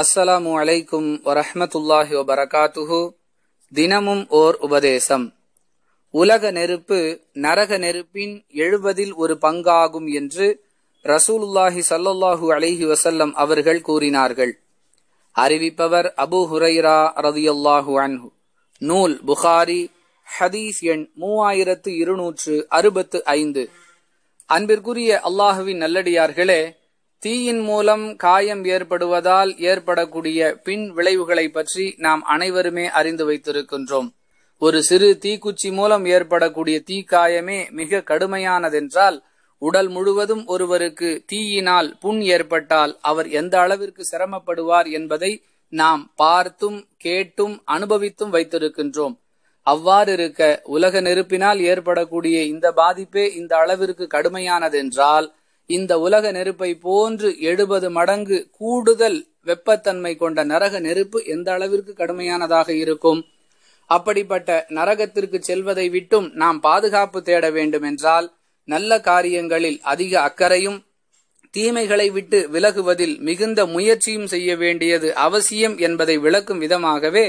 அஸ்ஸலாமு அலைக்கும் வரஹமத்துல்லாஹி வபரகாத்துஹு தினமும் ஓர் உபதேசம் உலக நெருப்பு நரக நெருப்பின் எழுபதில் ஒரு பங்காகும் என்று ரசூலுல்லாஹி சல்லாஹு அலைஹி வசல்லம் அவர்கள் கூறினார்கள் அறிவிப்பவர் அபு ஹுரைரா ரதியுல்லாஹு அன்ஹு நூல் புகாரி ஹதீஸ் எண் மூவாயிரத்து இருநூற்று அறுபத்து ஐந்து அன்பிற்குரிய அல்லாஹுவின் நல்லடியார்களே தீயின் மூலம் காயம் ஏற்படுவதால் ஏற்படக்கூடிய பின் விளைவுகளை பற்றி நாம் அனைவருமே அறிந்து வைத்திருக்கின்றோம் ஒரு சிறு தீக்குச்சி மூலம் ஏற்படக்கூடிய தீக்காயமே மிக கடுமையானதென்றால் உடல் முழுவதும் ஒருவருக்கு தீயினால் புண் ஏற்பட்டால் அவர் எந்த அளவிற்கு சிரமப்படுவார் என்பதை நாம் பார்த்தும் கேட்டும் அனுபவித்தும் வைத்திருக்கின்றோம் அவ்வாறு இருக்க உலக நெருப்பினால் ஏற்படக்கூடிய இந்த பாதிப்பே இந்த அளவிற்கு கடுமையானதென்றால் இந்த உலக நெருப்பை போன்று எழுபது மடங்கு கூடுதல் வெப்பத்தன்மை கொண்ட நரக நெருப்பு எந்த அளவிற்கு கடுமையானதாக இருக்கும் அப்படிப்பட்ட நரகத்திற்கு செல்வதை விட்டும் நாம் பாதுகாப்பு தேட வேண்டும் என்றால் நல்ல காரியங்களில் அதிக அக்கறையும் தீமைகளை விட்டு விலகுவதில் மிகுந்த முயற்சியும் செய்ய வேண்டியது அவசியம் என்பதை விளக்கும் விதமாகவே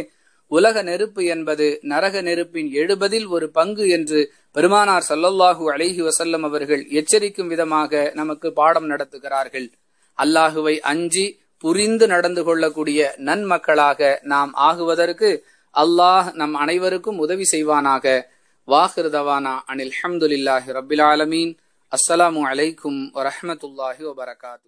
உலக நெருப்பு என்பது நரக நெருப்பின் எழுபதில் ஒரு பங்கு என்று பெருமானார் சல்லல்லாஹு அலிஹி வசல்லம் அவர்கள் எச்சரிக்கும் விதமாக நமக்கு பாடம் நடத்துகிறார்கள் அல்லாஹுவை அஞ்சி புரிந்து நடந்து கொள்ளக்கூடிய நன்மக்களாக நாம் ஆகுவதற்கு அல்லாஹ் நம் அனைவருக்கும் உதவி செய்வானாக வாஹிருதவானா அனில் ஹம்துலில்லாஹி ரபில் ஆலமீன் அஸ்ஸலாமு அலைக்கும் வரஹமத்துல்லாஹி வபரகாத்து